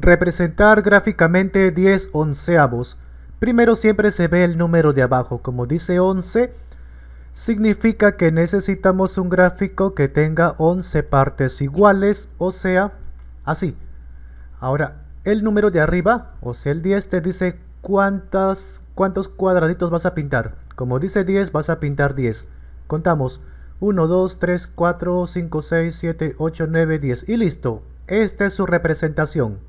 Representar gráficamente 10 onceavos. Primero siempre se ve el número de abajo, como dice 11, significa que necesitamos un gráfico que tenga 11 partes iguales, o sea, así. Ahora, el número de arriba, o sea el 10, te dice cuántas, cuántos cuadraditos vas a pintar. Como dice 10, vas a pintar 10. Contamos 1, 2, 3, 4, 5, 6, 7, 8, 9, 10 y listo. Esta es su representación.